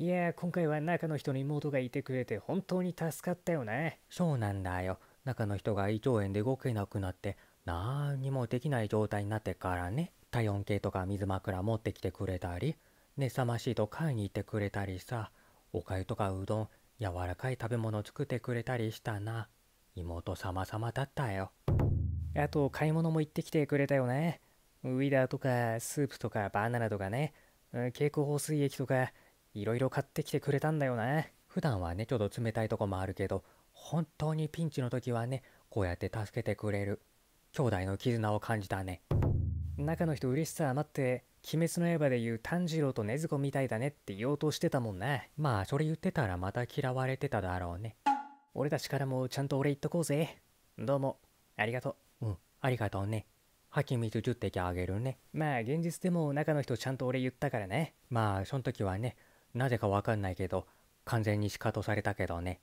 いや今回は中の人の妹がいてくれて本当に助かったよねそうなんだよ中の人が胃腸炎で動けなくなって何にもできない状態になってからね体温計とか水枕持ってきてくれたりねさましいと買いに行ってくれたりさおかゆとかうどん柔らかい食べ物作ってくれたりしたな妹様様だったよあと買い物も行ってきてくれたよねウィダーとかスープとかバナナとかね蛍光補水液とかいろいろ買ってきてくれたんだよね普段はねちょっと冷たいとこもあるけど本当にピンチの時はねこうやって助けてくれる兄弟の絆を感じたね中の人嬉しさ余って鬼滅の刃でいう炭治郎と禰豆子みたいだねって言おうとしてたもんねまあそれ言ってたらまた嫌われてただろうね俺たちからもちゃんとお礼言っとこうぜどうもありがとううんありがとうね蜂蜜10滴あげるねまあ現実でも中の人ちゃんと俺言ったからねまあその時はねなぜかわかんないけど完全にシカトされたけどね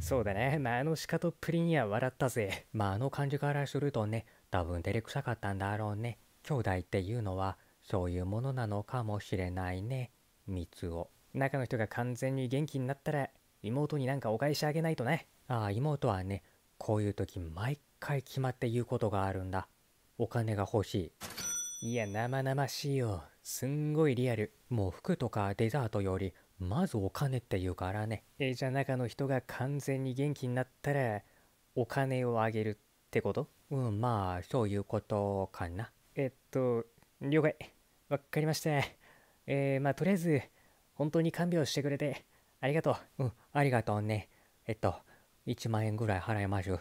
そうだね、まあ、のシカトっぷりには笑ったぜまああの感じからするとね多分照れくさかったんだろうね兄弟っていうのはそういうものなのかもしれないね三つを中の人が完全に元気になったら妹になんかお返しあげないとねああ妹はねこういう時毎回決まって言うことがあるんだお金が欲しいいや、生々しいよ。すんごいリアル。もう服とかデザートより、まずお金っていうからね。え、じゃあ中の人が完全に元気になったら、お金をあげるってことうん、まあ、そういうことかな。えっと、了解。わかりました。えー、まあ、とりあえず、本当に看病してくれて、ありがとう。うん、ありがとうね。えっと、1万円ぐらい払いましょう。